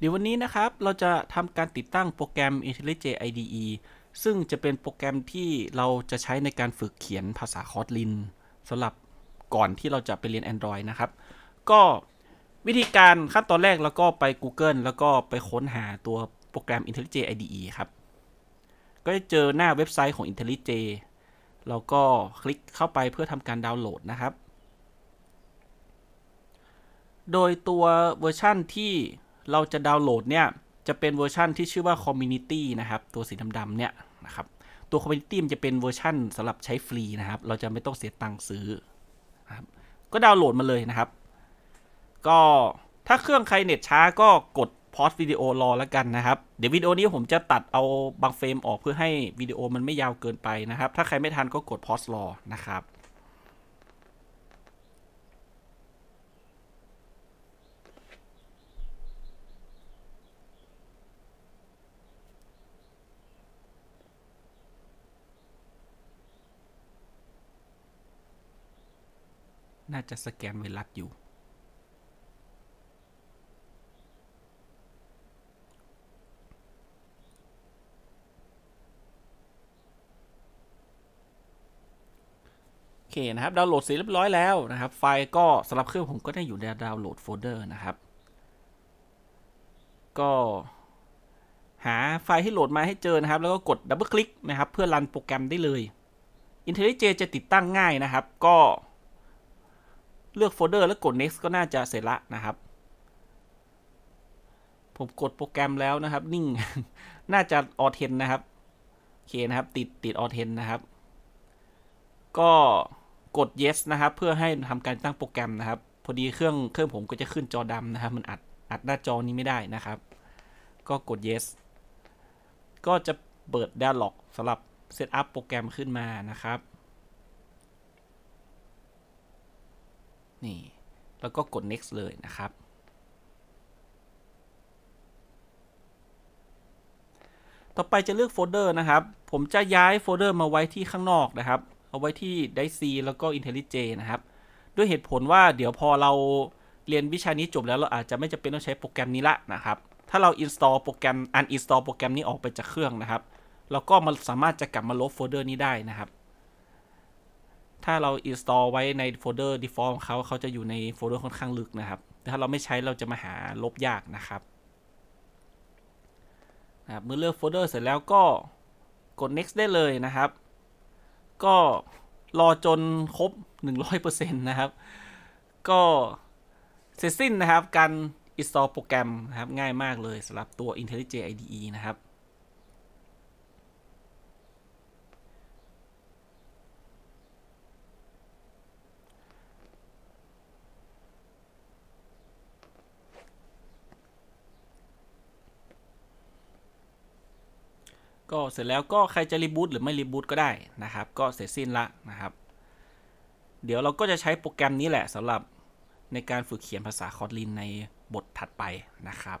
เดี๋ยววันนี้นะครับเราจะทำการติดตั้งโปรแกรม IntelliJ IDE ซึ่งจะเป็นโปรแกรมที่เราจะใช้ในการฝึกเขียนภาษา Kotlin สำหรับก่อนที่เราจะไปเรียน Android นะครับ ก็วิธีการขั้นตอนแรกเราก็ไป Google แล้วก็ไปค้นหาตัวโปรแกรม IntelliJ IDE ครับ ก็จะเจอหน้าเว็บไซต์ของ IntelliJ เราก็คลิกเข้าไปเพื่อทำการดาวน์โหลดนะครับ โดยตัวเวอร์ชั่นที่เราจะดาวน์โหลดเนี่ยจะเป็นเวอร์ชั่นที่ชื่อว่า Community นะครับ ตัวสีดำๆเนี่ยนะครับ ตัว Community มันจะเป็นเวอร์ชั่นสำหรับใช้ฟรีนะครับ เราจะไม่ต้องเสียตังค์ซื้อนะครับก็ดาวน์โหลดมาเลยนะครับก็ถ้าเครื่องใครเน็ตช้าก็กดพอสวิดีโอรอแล้วกันนะครับ เดี๋ยววิดีโอนี้ผมจะตัดเอาบางเฟรมออกเพื่อให้วิดีโอมันไม่ยาวเกินไปนะครับ ถ้าใครไม่ทันก็กดพอสรอนะครับน่าจะสแกนไวรัสอยู่ โอเคนะครับ ดาวน์โหลดเสร็จเรียบร้อยแล้วนะครับ ไฟล์ก็สำหรับเครื่องผมก็ได้อยู่ในดาวน์โหลดโฟลเดอร์นะครับ ก็หาไฟล์ที่โหลดมาให้เจอนะครับ แล้วก็กดดับเบิลคลิกนะครับ เพื่อรันโปรแกรมได้เลย IntelliJ จะติดตั้งง่ายนะครับก็เลือกโฟลเดอร์แล้วกด next ก็น่าจะเสร็จละนะครับ ผมกดโปรแกรมแล้วนะครับนิ่ง น่าจะออเทนนะครับโอเคนะครับ ติดติดออเทนนะครับ ก็กด yes นะครับ เพื่อให้ทำการตั้งโปรแกรมนะครับ พอดีเครื่องเครื่องผมก็จะขึ้นจอดำนะครับ มันอัดอัดหน้าจอนี้ไม่ได้นะครับ ก็กด yes ก็จะเปิด d ด a l o g สำหรับเซตอัพโปรแกรมขึ้นมานะครับนี่ แล้วก็กด next เลยนะครับ ต่อไปจะเลือกโฟลเดอร์นะครับ ผมจะย้ายโฟลเดอร์มาไว้ที่ข้างนอกนะครับ เอาไว้ที่ d i c แล้วก็ IntelliJ นะครับ ด้วยเหตุผลว่าเดี๋ยวพอเราเรียนวิชานี้จบแล้วเราอาจจะไม่จำเป็นต้องใช้โปรแกรมนี้ละนะครับ ถ้าเรา install โปรแกรม uninstall โปรแกรมนี้ออกไปจากเครื่องนะครับแล้วก็มันสามารถจะกลับมาลบโฟลเดอร์นี้ได้นะครับถ้าเรา install ไว้ในโฟลเดอร์ default ของเขาเขาจะอยู่ในโฟลเดอร์ค่อนข้างลึกนะครับแต่ถ้าเราไม่ใช้เราจะมาหาลบยากนะครับ เมื่อเลือกโฟลเดอร์เสร็จแล้วก็กด next ได้เลยนะครับ ก็รอจนครบ 100%นะครับ ก็เสร็จสิ้นนะครับการ install โปรแกรมนะครับง่ายมากเลยสำหรับตัว IntelliJ IDE นะครับก็เสร็จแล้วก็ใครจะรีบูตหรือไม่รีบูตก็ได้นะครับ ก็เสร็จสิ้นละนะครับ เดี๋ยวเราก็จะใช้โปรแกรมนี้แหละสำหรับในการฝึกเขียนภาษาคอร์ลินในบทถัดไปนะครับ